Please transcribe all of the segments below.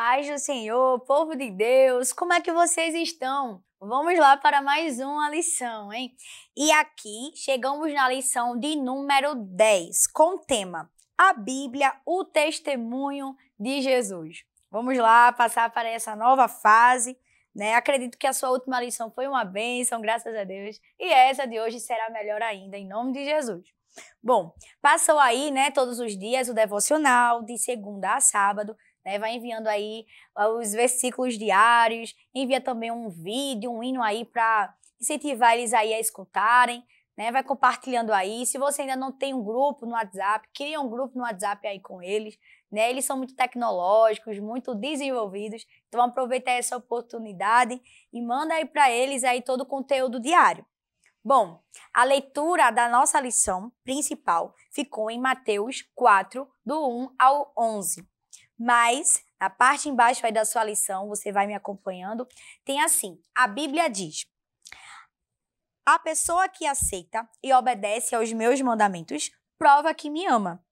Paz do Senhor, povo de Deus, como é que vocês estão? Vamos lá para mais uma lição, hein? E aqui chegamos na lição de número 10, com o tema A Bíblia, o testemunho de Jesus. Vamos lá passar para essa nova fase, né? Acredito que a sua última lição foi uma bênção, graças a Deus, e essa de hoje será melhor ainda, em nome de Jesus. Bom, passou aí, né, todos os dias o devocional, de segunda a sábado, né? Vai enviando aí ah, os versículos diários, envia também um vídeo, um hino aí para incentivar eles aí a escutarem, né? Vai compartilhando aí. Se você ainda não tem um grupo no WhatsApp, cria um grupo no WhatsApp aí com eles, né? Eles são muito tecnológicos, muito desenvolvidos. Então aproveita essa oportunidade e manda aí para eles aí todo o conteúdo diário. Bom, a leitura da nossa lição principal ficou em Mateus 4, do 1 ao 11. Mas, na parte embaixo aí da sua lição, você vai me acompanhando, tem assim: a Bíblia diz. A pessoa que aceita e obedece aos meus mandamentos prova que me ama.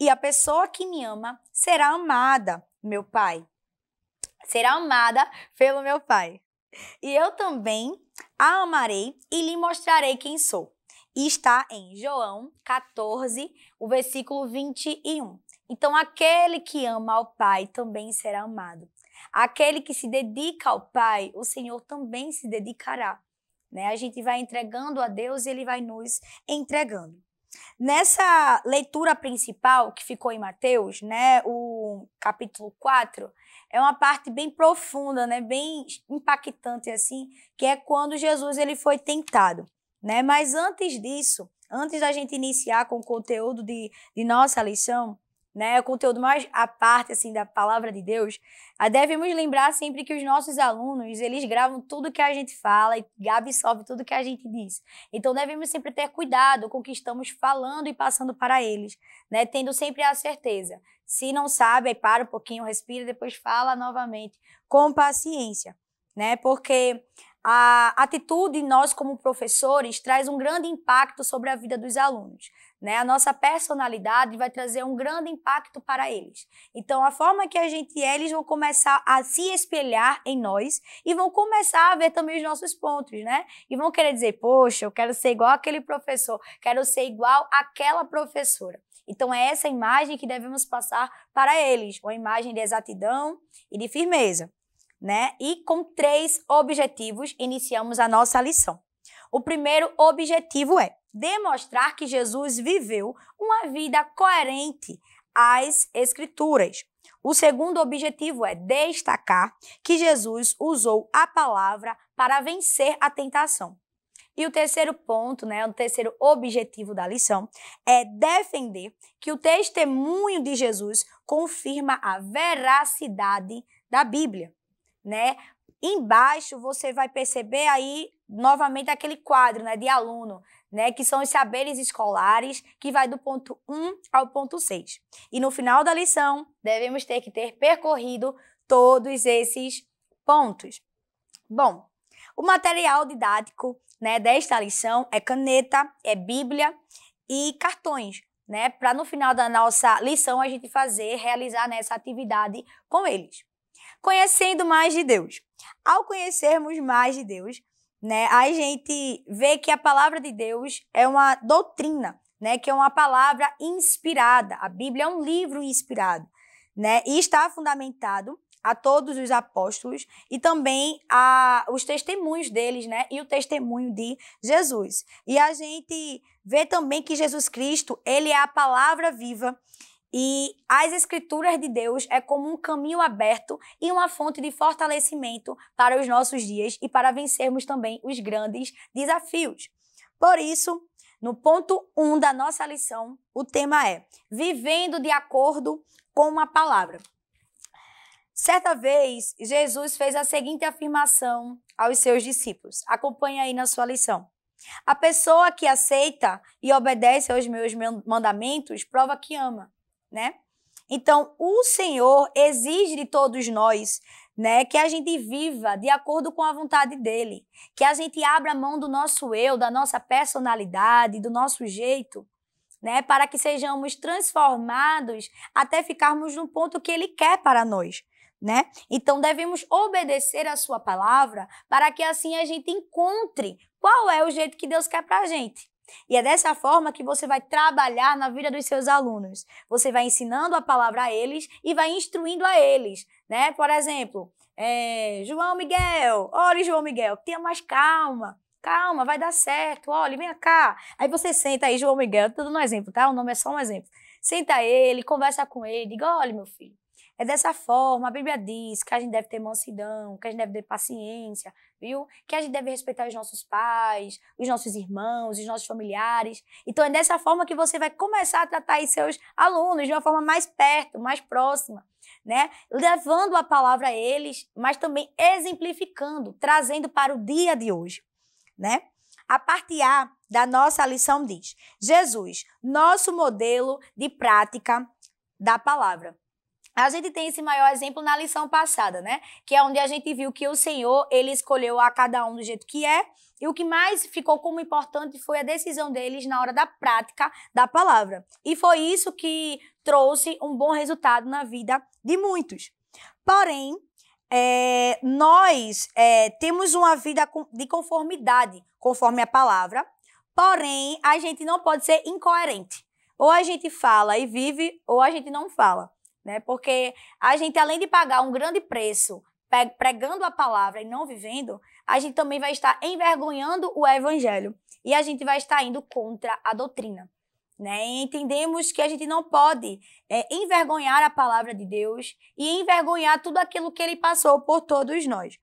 E a pessoa que me ama será amada, meu Pai. Será amada pelo meu Pai. E eu também a amarei e lhe mostrarei quem sou. E está em João 14, o versículo 21. Então, aquele que ama ao Pai também será amado. Aquele que se dedica ao Pai, o Senhor também se dedicará. Né? A gente vai entregando a Deus e Ele vai nos entregando. Nessa leitura principal que ficou em Mateus, né, o capítulo 4, é uma parte bem profunda, né, bem impactante assim, que é quando Jesus ele foi tentado, né? Mas antes disso, antes da gente iniciar com o conteúdo de, de nossa lição, né? o conteúdo mais à parte, assim, da palavra de Deus. Ah, devemos lembrar sempre que os nossos alunos, eles gravam tudo que a gente fala e absorvem tudo que a gente diz. Então, devemos sempre ter cuidado com o que estamos falando e passando para eles, né? Tendo sempre a certeza. Se não sabe, aí para um pouquinho, respira, depois fala novamente, com paciência, né? Porque a atitude nós como professores traz um grande impacto sobre a vida dos alunos. Né? A nossa personalidade vai trazer um grande impacto para eles. Então, a forma que a gente é, eles vão começar a se espelhar em nós e vão começar a ver também os nossos pontos, né? E vão querer dizer, poxa, eu quero ser igual aquele professor, quero ser igual aquela professora. Então, é essa imagem que devemos passar para eles, uma imagem de exatidão e de firmeza. Né? E com três objetivos, iniciamos a nossa lição. O primeiro objetivo é demonstrar que Jesus viveu uma vida coerente às Escrituras. O segundo objetivo é destacar que Jesus usou a palavra para vencer a tentação. E o terceiro ponto, né, o terceiro objetivo da lição é defender que o testemunho de Jesus confirma a veracidade da Bíblia, né? Embaixo você vai perceber aí novamente aquele quadro, né, de aluno né, que são os saberes escolares, que vai do ponto 1 ao ponto 6. E no final da lição, devemos ter que ter percorrido todos esses pontos. Bom, o material didático né, desta lição é caneta, é Bíblia e cartões, né, para no final da nossa lição a gente fazer, realizar nessa né, atividade com eles. Conhecendo mais de Deus. Ao conhecermos mais de Deus, né? A gente vê que a palavra de Deus é uma doutrina, né? Que é uma palavra inspirada. A Bíblia é um livro inspirado, né? E está fundamentado a todos os apóstolos e também a os testemunhos deles, né? E o testemunho de Jesus. E a gente vê também que Jesus Cristo, ele é a palavra viva e as Escrituras de Deus é como um caminho aberto e uma fonte de fortalecimento para os nossos dias e para vencermos também os grandes desafios. Por isso, no ponto 1 um da nossa lição, o tema é Vivendo de acordo com uma palavra. Certa vez, Jesus fez a seguinte afirmação aos seus discípulos. Acompanhe aí na sua lição. A pessoa que aceita e obedece aos meus mandamentos prova que ama né? Então, o Senhor exige de todos nós, né, que a gente viva de acordo com a vontade dele, que a gente abra mão do nosso eu, da nossa personalidade, do nosso jeito, né, para que sejamos transformados até ficarmos no ponto que ele quer para nós. Né? Então devemos obedecer a sua palavra para que assim a gente encontre qual é o jeito que Deus quer para a gente. E é dessa forma que você vai trabalhar na vida dos seus alunos. Você vai ensinando a palavra a eles e vai instruindo a eles, né? Por exemplo, é, João Miguel, olha João Miguel, tenha mais calma. Calma, vai dar certo. Olha, vem cá. Aí você senta aí, João Miguel, tô dando um exemplo, tá? O nome é só um exemplo. Senta ele, conversa com ele, diga: olha, meu filho, é dessa forma, a Bíblia diz que a gente deve ter mansidão, que a gente deve ter paciência, viu? Que a gente deve respeitar os nossos pais, os nossos irmãos, os nossos familiares. Então é dessa forma que você vai começar a tratar aí seus alunos de uma forma mais perto, mais próxima, né? Levando a palavra a eles, mas também exemplificando, trazendo para o dia de hoje, né? A parte A da nossa lição diz: Jesus, nosso modelo de prática da palavra. A gente tem esse maior exemplo na lição passada, né? Que é onde a gente viu que o Senhor, ele escolheu a cada um do jeito que é, e o que mais ficou como importante foi a decisão deles na hora da prática da palavra. E foi isso que trouxe um bom resultado na vida de muitos. Porém, é, nós é, temos uma vida de conformidade, conforme a palavra, porém, a gente não pode ser incoerente. Ou a gente fala e vive, ou a gente não fala. Né? Porque a gente, além de pagar um grande preço pregando a palavra e não vivendo, a gente também vai estar envergonhando o evangelho e a gente vai estar indo contra a doutrina. Né? entendemos que a gente não pode é, envergonhar a palavra de Deus e envergonhar tudo aquilo que ele passou por todos nós.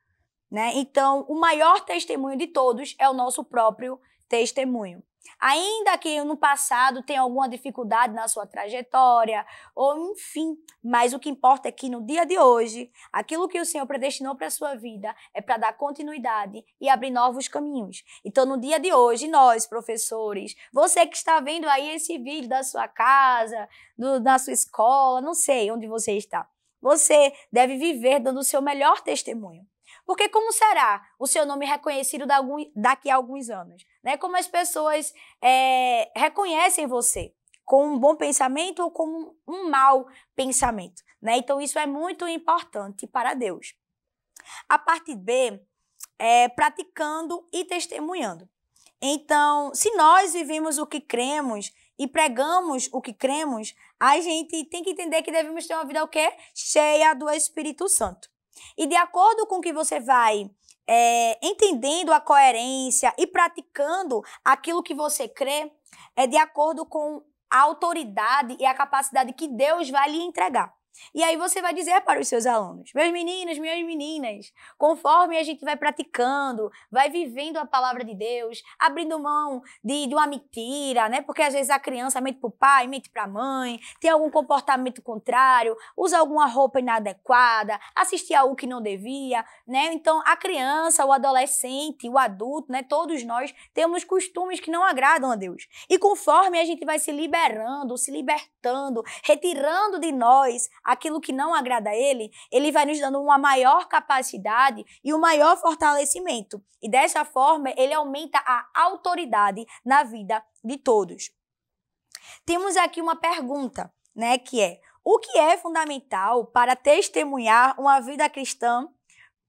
Né? Então, o maior testemunho de todos é o nosso próprio testemunho. Ainda que no passado tenha alguma dificuldade na sua trajetória, ou enfim, mas o que importa é que no dia de hoje, aquilo que o Senhor predestinou para a sua vida é para dar continuidade e abrir novos caminhos. Então, no dia de hoje, nós, professores, você que está vendo aí esse vídeo da sua casa, do, da sua escola, não sei onde você está, você deve viver dando o seu melhor testemunho. Porque como será o seu nome reconhecido daqui a alguns anos? né? Como as pessoas é, reconhecem você com um bom pensamento ou com um mau pensamento, né? Então isso é muito importante para Deus. A parte B é praticando e testemunhando. Então, se nós vivemos o que cremos e pregamos o que cremos, a gente tem que entender que devemos ter uma vida o quê? Cheia do Espírito Santo. E de acordo com o que você vai é, entendendo a coerência e praticando aquilo que você crê, é de acordo com a autoridade e a capacidade que Deus vai lhe entregar. E aí você vai dizer para os seus alunos: meus meninos, minhas meninas, conforme a gente vai praticando, vai vivendo a palavra de Deus, abrindo mão de, de uma mentira, né? Porque às vezes a criança mente para o pai, mente para a mãe, tem algum comportamento contrário, usa alguma roupa inadequada, a algo que não devia, né? Então a criança, o adolescente, o adulto, né? Todos nós temos costumes que não agradam a Deus. E conforme a gente vai se liberando, se libertando, retirando de nós aquilo que não agrada a Ele, Ele vai nos dando uma maior capacidade e um maior fortalecimento. E dessa forma, Ele aumenta a autoridade na vida de todos. Temos aqui uma pergunta, né, que é: o que é fundamental para testemunhar uma vida cristã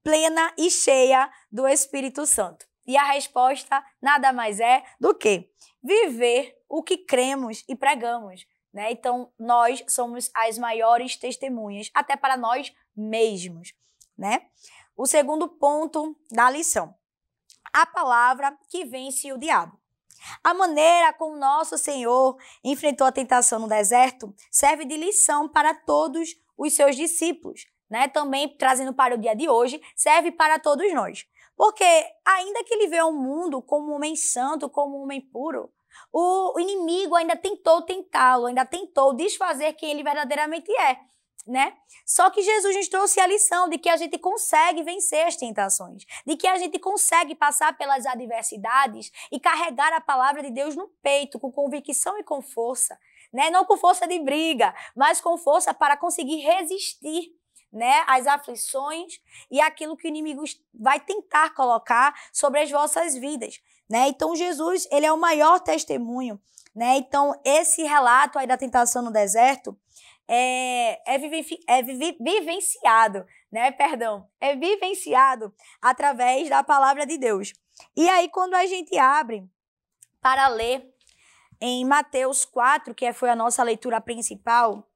plena e cheia do Espírito Santo? E a resposta nada mais é do que viver o que cremos e pregamos. Né? Então, nós somos as maiores testemunhas, até para nós mesmos. Né? O segundo ponto da lição: a palavra que vence o diabo. A maneira como nosso Senhor enfrentou a tentação no deserto serve de lição para todos os seus discípulos, né? Também trazendo para o dia de hoje, serve para todos nós. Porque ainda que ele vê o mundo como um homem santo, como um homem puro, o inimigo ainda tentou tentá-lo, ainda tentou desfazer quem ele verdadeiramente é. Né? Só que Jesus nos trouxe a lição de que a gente consegue vencer as tentações, de que a gente consegue passar pelas adversidades e carregar a palavra de Deus no peito com convicção e com força, né? Não com força de briga, mas com força para conseguir resistir né, as aflições e aquilo que o inimigo vai tentar colocar sobre as vossas vidas né? Então Jesus, ele é o maior testemunho, né? Então esse relato aí da tentação no deserto é, é, é vivenciado, né? Perdão, é vivenciado através da palavra de Deus. E aí quando a gente abre para ler em Mateus 4, que foi a nossa leitura principal,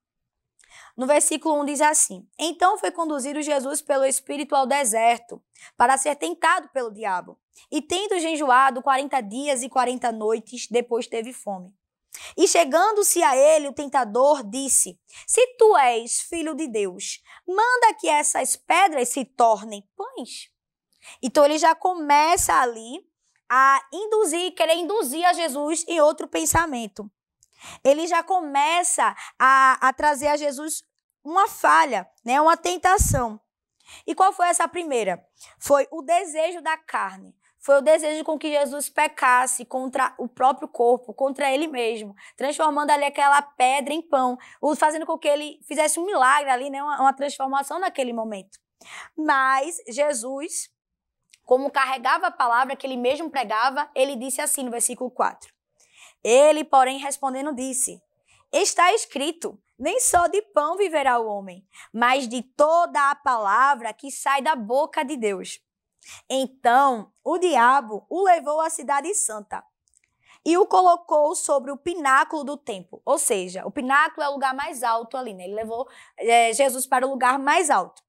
no versículo 1 diz assim: Então foi conduzido Jesus pelo Espírito ao deserto, para ser tentado pelo diabo. E tendo jejuado 40 dias e 40 noites, depois teve fome. E chegando-se a ele, o tentador disse: Se tu és filho de Deus, manda que essas pedras se tornem pães. Então ele já começa ali a induzir, querer induzir a Jesus em outro pensamento ele já começa a, a trazer a Jesus uma falha, né? uma tentação. E qual foi essa primeira? Foi o desejo da carne. Foi o desejo com que Jesus pecasse contra o próprio corpo, contra ele mesmo, transformando ali aquela pedra em pão, fazendo com que ele fizesse um milagre ali, né? uma, uma transformação naquele momento. Mas Jesus, como carregava a palavra que ele mesmo pregava, ele disse assim no versículo 4: ele, porém, respondendo, disse: Está escrito: nem só de pão viverá o homem, mas de toda a palavra que sai da boca de Deus. Então o diabo o levou à cidade santa e o colocou sobre o pináculo do templo. Ou seja, o pináculo é o lugar mais alto ali, né? Ele levou é, Jesus para o lugar mais alto.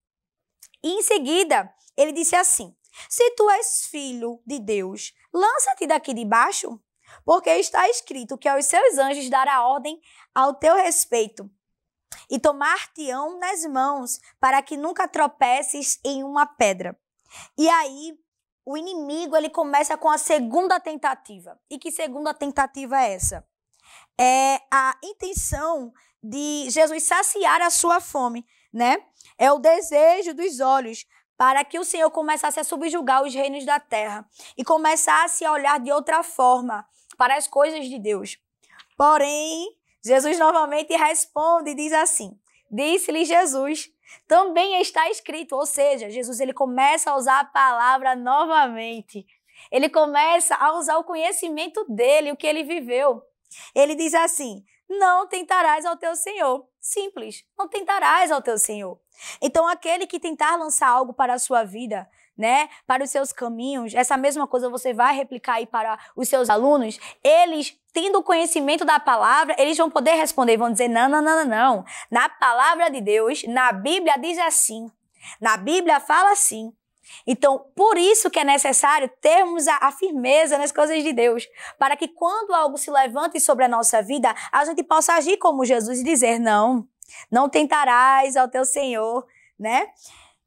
E em seguida, ele disse assim: Se tu és filho de Deus, lança-te daqui de baixo, porque está escrito que aos seus anjos dará ordem ao teu respeito e tomar-te-ão nas mãos para que nunca tropeces em uma pedra. E aí o inimigo ele começa com a segunda tentativa. E que segunda tentativa é essa? É a intenção de Jesus saciar a sua fome, né? É o desejo dos olhos para que o Senhor começasse a subjugar os reinos da terra e começasse a olhar de outra forma para as coisas de Deus. Porém, Jesus novamente responde e diz assim: Disse-lhe Jesus, também está escrito, ou seja, Jesus ele começa a usar a palavra novamente. Ele começa a usar o conhecimento dele, o que ele viveu. Ele diz assim: Não tentarás ao teu Senhor. Simples. Não tentarás ao teu Senhor. Então, aquele que tentar lançar algo para a sua vida, né, para os seus caminhos, essa mesma coisa você vai replicar aí para os seus alunos, eles tendo o conhecimento da palavra, eles vão poder responder, vão dizer: não, não, não, não, não. Na palavra de Deus, na Bíblia diz assim. Na Bíblia fala assim. Então, por isso que é necessário termos a, a, firmeza nas coisas de Deus, para que quando algo se levante sobre a nossa vida, a gente possa agir como Jesus e dizer: não, não tentarás ao teu Senhor, né?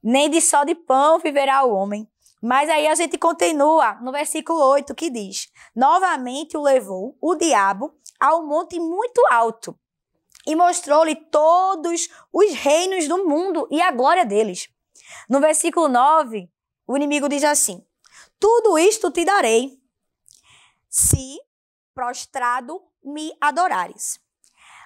Nem de só de pão viverá o homem. Mas aí a gente continua no versículo 8 que diz: Novamente o levou o diabo a um monte muito alto e mostrou-lhe todos os reinos do mundo e a glória deles no versículo 9, o inimigo diz assim: Tudo isto te darei, se prostrado me adorares.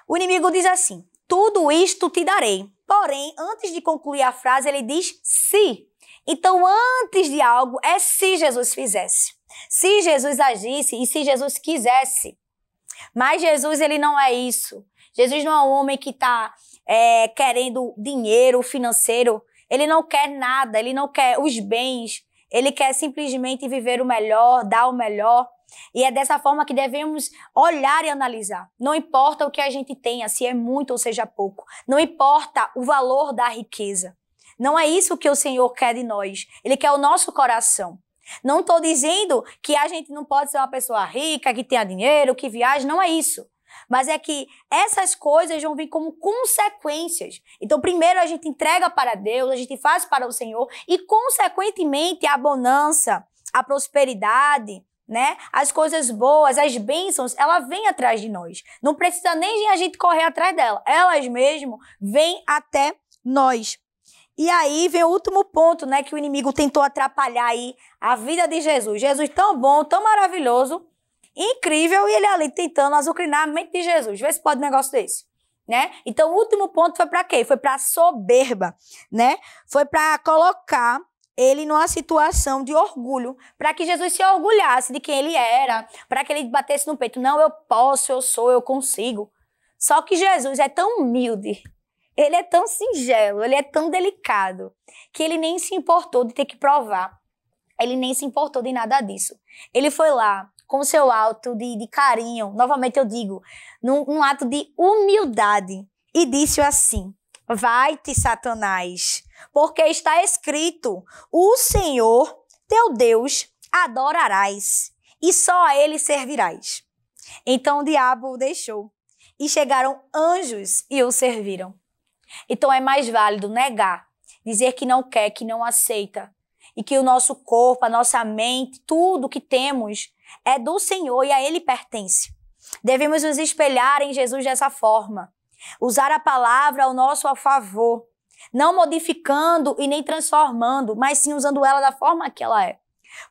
O inimigo diz assim: Tudo isto te darei. Porém, antes de concluir a frase, ele diz se. Então, antes de algo, é se Jesus fizesse. Se Jesus agisse e se Jesus quisesse. Mas Jesus, ele não é isso. Jesus não é um homem que está é, eh, querendo dinheiro financeiro ele não quer nada, ele não quer os bens, ele quer simplesmente viver o melhor, dar o melhor. E é dessa forma que devemos olhar e analisar. Não importa o que a gente tenha, se é muito ou seja pouco. Não importa o valor da riqueza. Não é isso que o Senhor quer de nós. Ele quer o nosso coração. Não estou dizendo que a gente não pode ser uma pessoa rica, que tenha dinheiro, que viaje. Não é isso. Mas é que essas coisas vão vir como consequências. Então, primeiro a gente entrega para Deus, a gente faz para o Senhor e, consequentemente, a bonança, a prosperidade, né? As coisas boas, as bênçãos, ela vem atrás de nós. Não precisa nem a gente correr atrás dela. Elas mesmo vêm até nós. E aí vem o último ponto, né, que o inimigo tentou atrapalhar aí a vida de Jesus. Jesus tão bom, tão maravilhoso, incrível e ele ali tentando azucrinar a mente de Jesus. Vê se pode um negócio desse. Né? Então, o último ponto foi para quê? Foi para soberba, né? Foi para colocar ele numa situação de orgulho, para que Jesus se orgulhasse de quem ele era, para que ele batesse no peito, não, eu posso, eu sou, eu consigo. Só que Jesus é tão humilde, ele é tão singelo, ele é tão delicado, que ele nem se importou de ter que provar. Ele nem se importou de nada disso. Ele foi lá, com o seu alto de, de carinho, novamente eu digo, num, num ato de humildade, e disse assim: Vai-te, Satanás, porque está escrito: O Senhor teu Deus adorarás, e só a ele servirás. Então o diabo o deixou, e chegaram anjos e o serviram. Então é mais válido negar, dizer que não quer, que não aceita, e que o nosso corpo, a nossa mente, tudo que temos é do Senhor e a Ele pertence. Devemos nos espelhar em Jesus dessa forma, usar a palavra ao nosso favor, não modificando e nem transformando, mas sim usando ela da forma que ela é.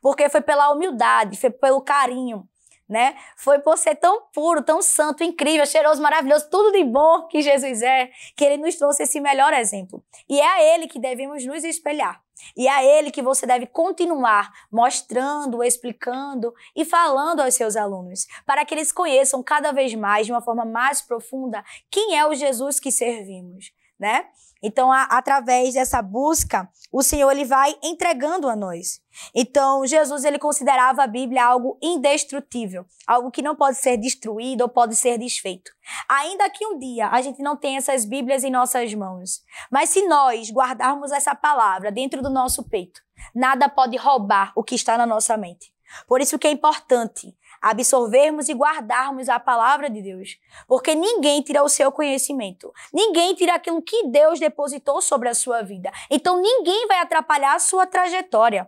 Porque foi pela humildade, foi pelo carinho, né? Foi por ser tão puro, tão santo, incrível, cheiroso, maravilhoso, tudo de bom que Jesus é, que ele nos trouxe esse melhor exemplo. E é a ele que devemos nos espelhar. E é a ele que você deve continuar mostrando, explicando e falando aos seus alunos, para que eles conheçam cada vez mais, de uma forma mais profunda, quem é o Jesus que servimos né? Então, a, através dessa busca, o Senhor ele vai entregando a nós. Então, Jesus ele considerava a Bíblia algo indestrutível, algo que não pode ser destruído ou pode ser desfeito. Ainda que um dia a gente não tenha essas Bíblias em nossas mãos, mas se nós guardarmos essa palavra dentro do nosso peito, nada pode roubar o que está na nossa mente. Por isso que é importante absorvermos e guardarmos a palavra de Deus. Porque ninguém tira o seu conhecimento, ninguém tira aquilo que Deus depositou sobre a sua vida. Então ninguém vai atrapalhar a sua trajetória.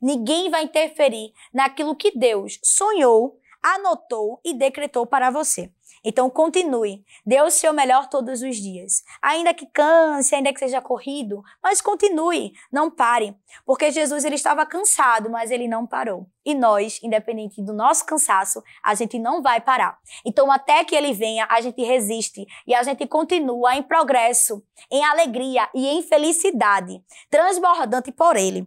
Ninguém vai interferir naquilo que Deus sonhou, anotou e decretou para você. Então continue. Dê o seu melhor todos os dias. Ainda que canse, ainda que seja corrido, mas continue, não pare. Porque Jesus ele estava cansado, mas ele não parou. E nós, independente do nosso cansaço, a gente não vai parar. Então até que ele venha, a gente resiste e a gente continua em progresso, em alegria e em felicidade, transbordante por ele.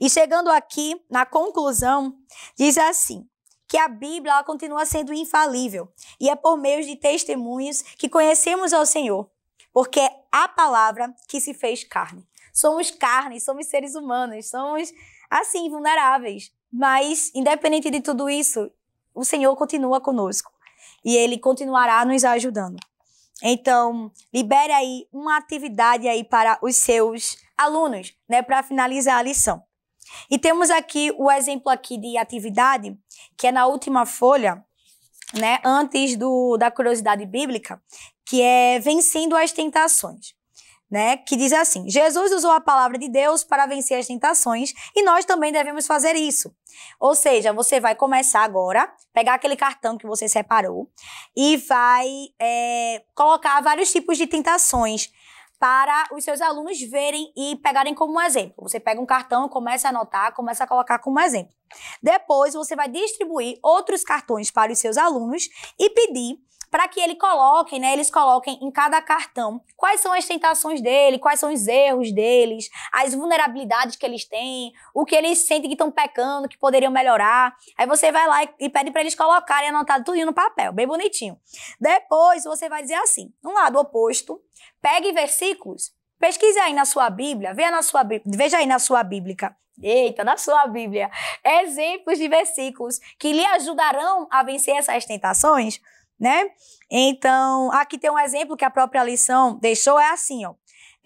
E chegando aqui na conclusão, diz assim: que a Bíblia continua sendo infalível e é por meio de testemunhos que conhecemos ao Senhor, porque é a palavra que se fez carne. Somos carne, somos seres humanos, somos assim vulneráveis, mas independente de tudo isso, o Senhor continua conosco e ele continuará nos ajudando. Então, libere aí uma atividade aí para os seus alunos, né, para finalizar a lição. E temos aqui o exemplo aqui de atividade, que é na última folha, né, antes do, da curiosidade bíblica, que é vencendo as tentações. Né, que diz assim: Jesus usou a palavra de Deus para vencer as tentações e nós também devemos fazer isso. Ou seja, você vai começar agora, pegar aquele cartão que você separou e vai é, colocar vários tipos de tentações para os seus alunos verem e pegarem como exemplo. Você pega um cartão, começa a anotar, começa a colocar como exemplo. Depois, você vai distribuir outros cartões para os seus alunos e pedir para que ele coloquem, né, eles coloquem em cada cartão quais são as tentações dele, quais são os erros deles, as vulnerabilidades que eles têm, o que eles sentem que estão pecando, que poderiam melhorar. Aí você vai lá e pede para eles colocarem anotado tudo no papel, bem bonitinho. Depois você vai dizer assim: no lado oposto, pegue versículos Pesquise aí na sua Bíblia, veja, na sua, veja aí na sua Bíblia. Eita, na sua Bíblia. Exemplos de versículos que lhe ajudarão a vencer essas tentações né? Então, aqui tem um exemplo que a própria lição deixou, é assim, ó.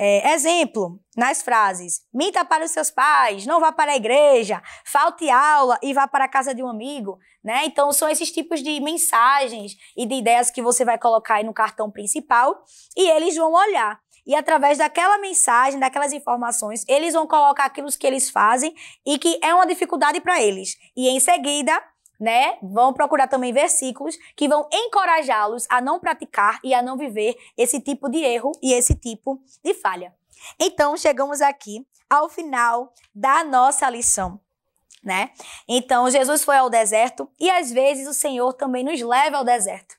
É, exemplo, nas frases, minta para os seus pais, não vá para a igreja, falte aula e vá para a casa de um amigo, né? Então, são esses tipos de mensagens e de ideias que você vai colocar aí no cartão principal e eles vão olhar. E através daquela mensagem, daquelas informações, eles vão colocar aquilo que eles fazem e que é uma dificuldade para eles. E em seguida, né? Vão procurar também versículos que vão encorajá-los a não praticar e a não viver esse tipo de erro e esse tipo de falha. Então, chegamos aqui ao final da nossa lição. Né? Então, Jesus foi ao deserto e às vezes o Senhor também nos leva ao deserto.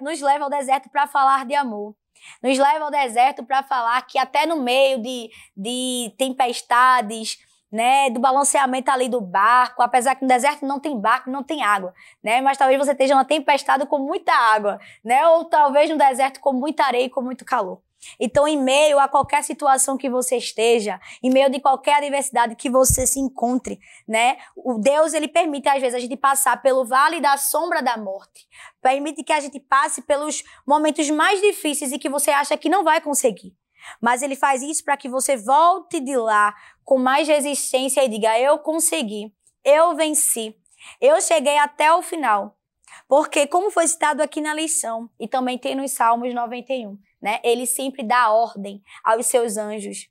Nos leva ao deserto para falar de amor, nos leva ao deserto para falar que até no meio de, de tempestades, né, do balanceamento ali do barco, apesar que no deserto não tem barco, não tem água, né, mas talvez você esteja numa tempestade com muita água, né, ou talvez no deserto com muita areia e com muito calor. Então, em meio a qualquer situação que você esteja, em meio de qualquer adversidade que você se encontre, né? O Deus, ele permite às vezes a gente passar pelo vale da sombra da morte. Permite que a gente passe pelos momentos mais difíceis e que você acha que não vai conseguir. Mas ele faz isso para que você volte de lá com mais resistência e diga: Eu consegui, eu venci, eu cheguei até o final. Porque, como foi citado aqui na lição, e também tem nos Salmos 91, né? Ele sempre dá ordem aos seus anjos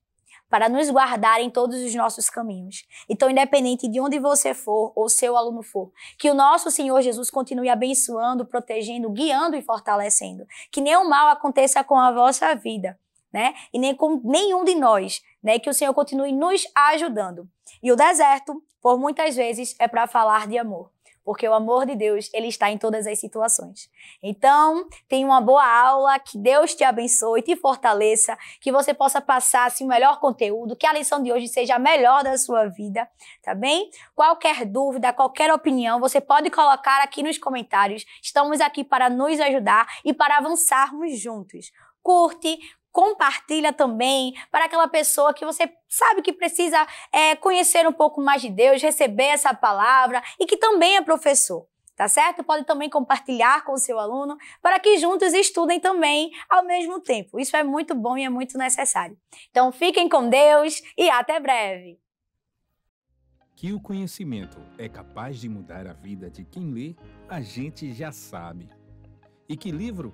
para nos guardar em todos os nossos caminhos. Então, independente de onde você for ou seu aluno for, que o nosso Senhor Jesus continue abençoando, protegendo, guiando e fortalecendo. Que nenhum mal aconteça com a vossa vida né? E nem com nenhum de nós, né? Que o Senhor continue nos ajudando. E o deserto, por muitas vezes, é para falar de amor porque o amor de Deus, ele está em todas as situações. Então, tenha uma boa aula, que Deus te abençoe, te fortaleça, que você possa passar assim, o melhor conteúdo, que a lição de hoje seja a melhor da sua vida, tá bem? Qualquer dúvida, qualquer opinião, você pode colocar aqui nos comentários. Estamos aqui para nos ajudar e para avançarmos juntos. Curte, compartilha também para aquela pessoa que você sabe que precisa é, conhecer um pouco mais de Deus, receber essa palavra e que também é professor. Tá certo? Pode também compartilhar com o seu aluno para que juntos estudem também ao mesmo tempo. Isso é muito bom e é muito necessário. Então fiquem com Deus e até breve! Que o conhecimento é capaz de mudar a vida de quem lê, a gente já sabe. E que livro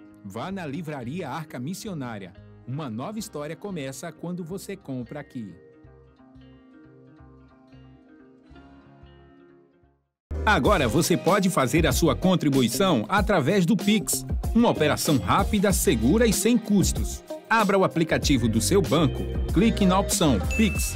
Vá na Livraria Arca Missionária. Uma nova história começa quando você compra aqui. Agora você pode fazer a sua contribuição através do Pix, uma operação rápida, segura e sem custos. Abra o aplicativo do seu banco, clique na opção Pix